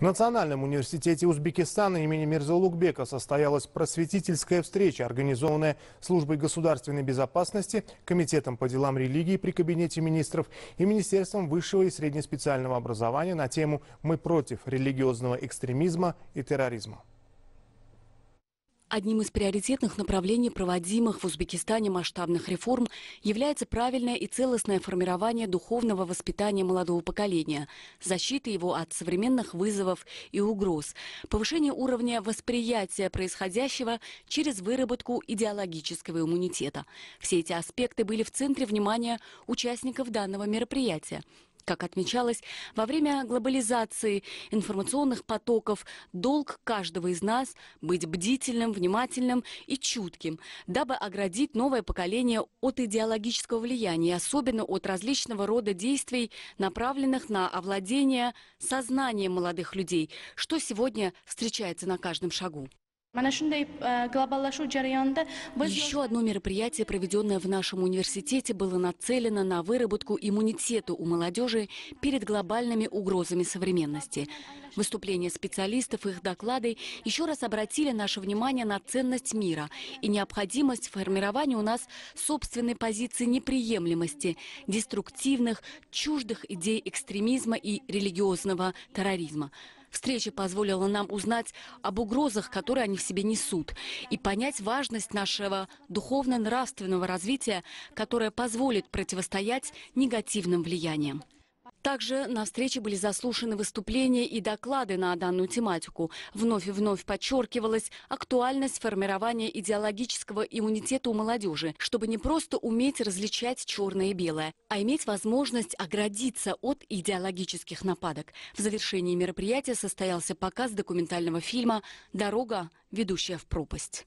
В Национальном университете Узбекистана имени Мирза Лукбека состоялась просветительская встреча, организованная Службой государственной безопасности, Комитетом по делам религии при Кабинете министров и Министерством высшего и среднеспециального образования на тему «Мы против религиозного экстремизма и терроризма». Одним из приоритетных направлений проводимых в Узбекистане масштабных реформ является правильное и целостное формирование духовного воспитания молодого поколения, защита его от современных вызовов и угроз, повышение уровня восприятия происходящего через выработку идеологического иммунитета. Все эти аспекты были в центре внимания участников данного мероприятия – как отмечалось, во время глобализации информационных потоков долг каждого из нас быть бдительным, внимательным и чутким, дабы оградить новое поколение от идеологического влияния, особенно от различного рода действий, направленных на овладение сознанием молодых людей, что сегодня встречается на каждом шагу. E, еще одно мероприятие, проведенное в нашем университете, было нацелено на выработку иммунитета у молодежи перед глобальными угрозами современности. Выступления специалистов, и их доклады еще раз обратили наше внимание на ценность мира и необходимость формирования у нас собственной позиции неприемлемости, деструктивных, чуждых идей экстремизма и религиозного терроризма. Встреча позволила нам узнать об угрозах, которые они в себе несут, и понять важность нашего духовно-нравственного развития, которое позволит противостоять негативным влияниям. Также на встрече были заслушаны выступления и доклады на данную тематику. Вновь и вновь подчеркивалась актуальность формирования идеологического иммунитета у молодежи, чтобы не просто уметь различать черное и белое, а иметь возможность оградиться от идеологических нападок. В завершении мероприятия состоялся показ документального фильма «Дорога, ведущая в пропасть».